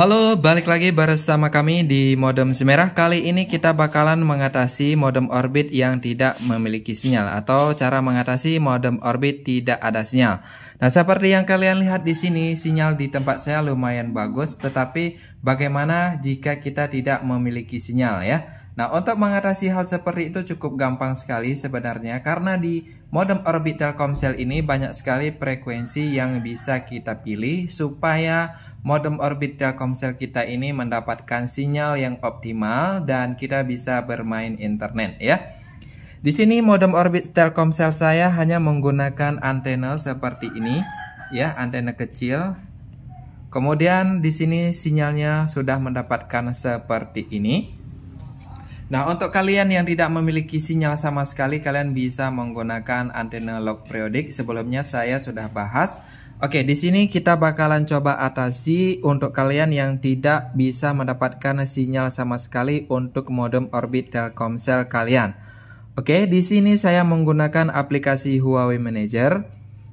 Halo, balik lagi bersama kami di modem semerah. Kali ini kita bakalan mengatasi modem orbit yang tidak memiliki sinyal atau cara mengatasi modem orbit tidak ada sinyal. Nah, seperti yang kalian lihat di sini, sinyal di tempat saya lumayan bagus, tetapi bagaimana jika kita tidak memiliki sinyal ya? Nah, untuk mengatasi hal seperti itu cukup gampang sekali sebenarnya karena di modem orbit Telkomsel ini banyak sekali frekuensi yang bisa kita pilih supaya modem orbit Telkomsel kita ini mendapatkan sinyal yang optimal dan kita bisa bermain internet ya. Di sini modem orbit Telkomsel saya hanya menggunakan antena seperti ini ya, antena kecil. Kemudian di sini sinyalnya sudah mendapatkan seperti ini. Nah, untuk kalian yang tidak memiliki sinyal sama sekali, kalian bisa menggunakan antena log periodik. Sebelumnya saya sudah bahas. Oke, di sini kita bakalan coba atasi untuk kalian yang tidak bisa mendapatkan sinyal sama sekali untuk modem orbit Telkomsel kalian. Oke, di sini saya menggunakan aplikasi Huawei Manager.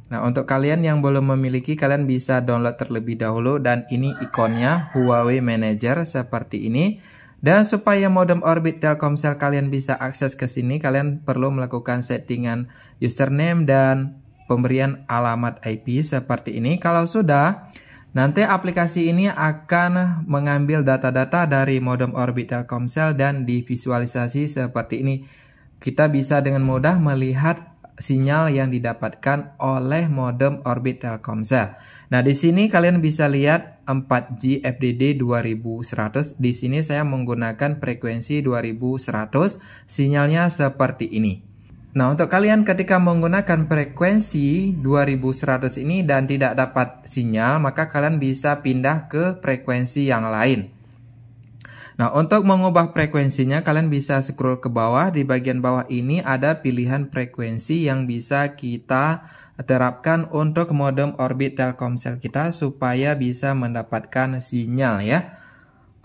Nah, untuk kalian yang belum memiliki, kalian bisa download terlebih dahulu dan ini ikonnya Huawei Manager seperti ini. Dan supaya modem Orbit Telkomsel kalian bisa akses ke sini, kalian perlu melakukan settingan username dan pemberian alamat IP seperti ini. Kalau sudah, nanti aplikasi ini akan mengambil data-data dari modem Orbit Telkomsel dan divisualisasi seperti ini. Kita bisa dengan mudah melihat sinyal yang didapatkan oleh modem Orbit Telkomsel. Nah, di sini kalian bisa lihat 4G FDD 2100. Di sini saya menggunakan frekuensi 2100, sinyalnya seperti ini. Nah, untuk kalian ketika menggunakan frekuensi 2100 ini dan tidak dapat sinyal, maka kalian bisa pindah ke frekuensi yang lain. Nah, untuk mengubah frekuensinya kalian bisa scroll ke bawah. Di bagian bawah ini ada pilihan frekuensi yang bisa kita terapkan untuk modem orbit Telkomsel kita supaya bisa mendapatkan sinyal ya.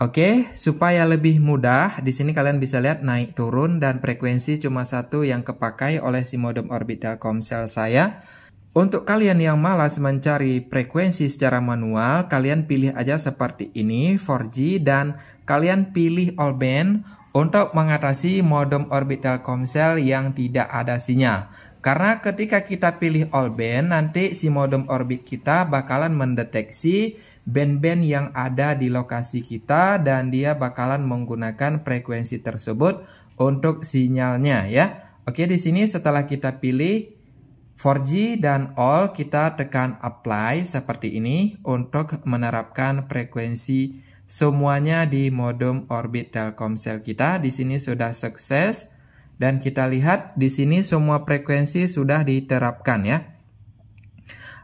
Oke, supaya lebih mudah, di sini kalian bisa lihat naik turun dan frekuensi cuma satu yang kepakai oleh si modem orbit Telkomsel saya. Untuk kalian yang malas mencari frekuensi secara manual, kalian pilih aja seperti ini 4G dan kalian pilih all band untuk mengatasi modem orbit Telkomsel yang tidak ada sinyal. Karena ketika kita pilih all band, nanti si modem orbit kita bakalan mendeteksi band-band yang ada di lokasi kita dan dia bakalan menggunakan frekuensi tersebut untuk sinyalnya ya. Oke, di sini setelah kita pilih 4G dan all kita tekan apply seperti ini untuk menerapkan frekuensi semuanya di modem orbit Telkomsel kita. Di sini sudah sukses dan kita lihat di sini semua frekuensi sudah diterapkan ya.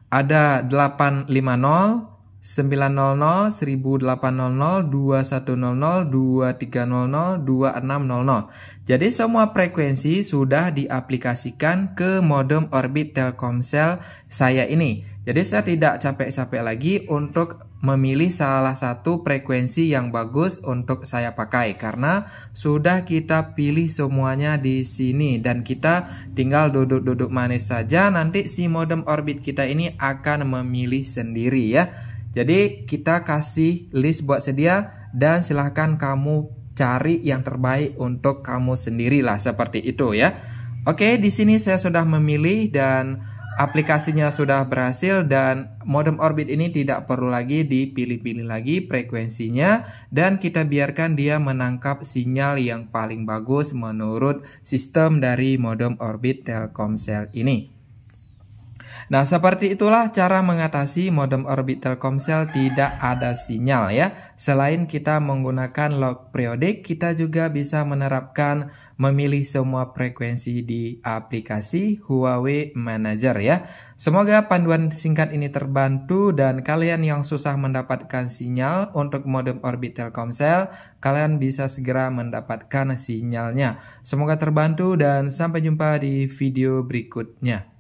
Ada 850 900, 1800, 2100, 2300, 2600. Jadi semua frekuensi sudah diaplikasikan ke modem Orbit Telkomsel saya ini. Jadi saya tidak capek-capek lagi untuk memilih salah satu frekuensi yang bagus untuk saya pakai karena sudah kita pilih semuanya di sini dan kita tinggal duduk-duduk manis saja nanti si modem Orbit kita ini akan memilih sendiri ya. Jadi kita kasih list buat sedia dan silahkan kamu cari yang terbaik untuk kamu sendirilah seperti itu ya. Oke, di sini saya sudah memilih dan aplikasinya sudah berhasil dan modem orbit ini tidak perlu lagi dipilih-pilih lagi frekuensinya dan kita biarkan dia menangkap sinyal yang paling bagus menurut sistem dari modem orbit Telkomsel ini. Nah, seperti itulah cara mengatasi modem orbit Telkomsel tidak ada sinyal ya. Selain kita menggunakan log periodik, kita juga bisa menerapkan memilih semua frekuensi di aplikasi Huawei Manager ya. Semoga panduan singkat ini terbantu dan kalian yang susah mendapatkan sinyal untuk modem orbit Telkomsel, kalian bisa segera mendapatkan sinyalnya. Semoga terbantu dan sampai jumpa di video berikutnya.